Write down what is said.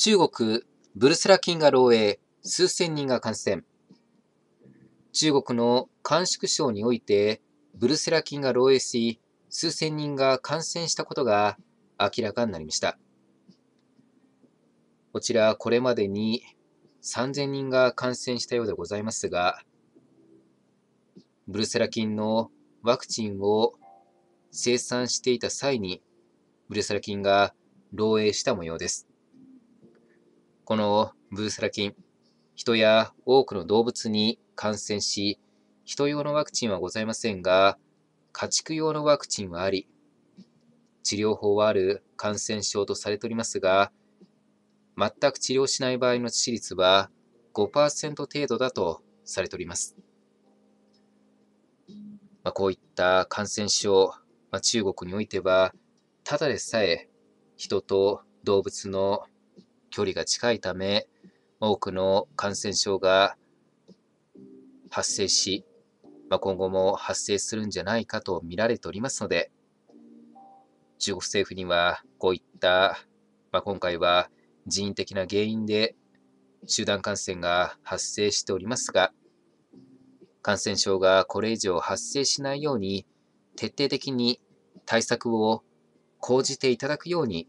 中国、ブルスラ菌が漏洩、数千人が感染。中国の甘粛省において、ブルセラ菌が漏洩し、数千人が感染したことが明らかになりました。こちら、これまでに3000人が感染したようでございますが、ブルセラ菌のワクチンを生産していた際に、ブルセラ菌が漏洩した模様です。このブースラ菌、人や多くの動物に感染し、人用のワクチンはございませんが、家畜用のワクチンはあり、治療法はある感染症とされておりますが、全く治療しない場合の致死率は5%程度だとされております。まあ、こういった感染症、まあ、中国においては、ただでさえ人と動物の距離が近いため、多くの感染症が発生し、まあ、今後も発生するんじゃないかと見られておりますので、中国政府にはこういった、まあ、今回は人為的な原因で集団感染が発生しておりますが、感染症がこれ以上発生しないように徹底的に対策を講じていただくように